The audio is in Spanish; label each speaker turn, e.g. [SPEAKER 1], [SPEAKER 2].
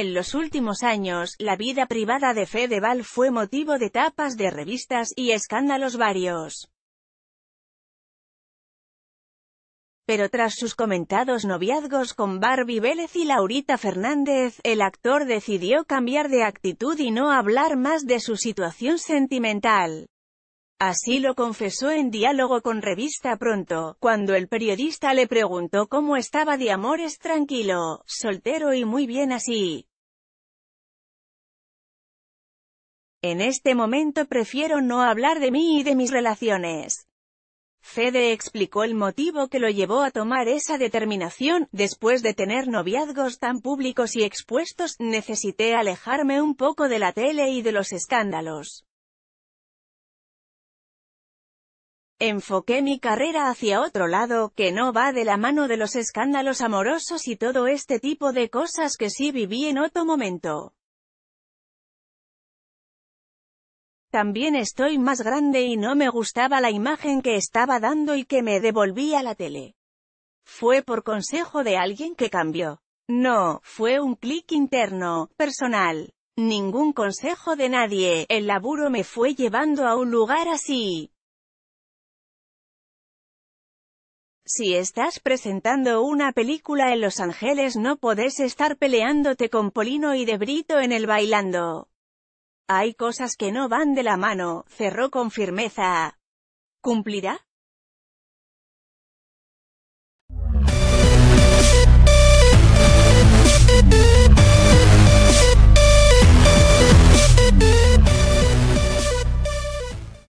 [SPEAKER 1] En los últimos años, la vida privada de Fedeval fue motivo de tapas de revistas y escándalos varios. Pero tras sus comentados noviazgos con Barbie Vélez y Laurita Fernández, el actor decidió cambiar de actitud y no hablar más de su situación sentimental. Así lo confesó en diálogo con Revista Pronto, cuando el periodista le preguntó cómo estaba de amores tranquilo, soltero y muy bien así. En este momento prefiero no hablar de mí y de mis relaciones. Fede explicó el motivo que lo llevó a tomar esa determinación, después de tener noviazgos tan públicos y expuestos, necesité alejarme un poco de la tele y de los escándalos. Enfoqué mi carrera hacia otro lado, que no va de la mano de los escándalos amorosos y todo este tipo de cosas que sí viví en otro momento. También estoy más grande y no me gustaba la imagen que estaba dando y que me devolvía la tele. Fue por consejo de alguien que cambió. No, fue un clic interno, personal. Ningún consejo de nadie, el laburo me fue llevando a un lugar así. Si estás presentando una película en Los Ángeles no podés estar peleándote con Polino y De Brito en el bailando. Hay cosas que no van de la mano, cerró con firmeza. ¿Cumplirá?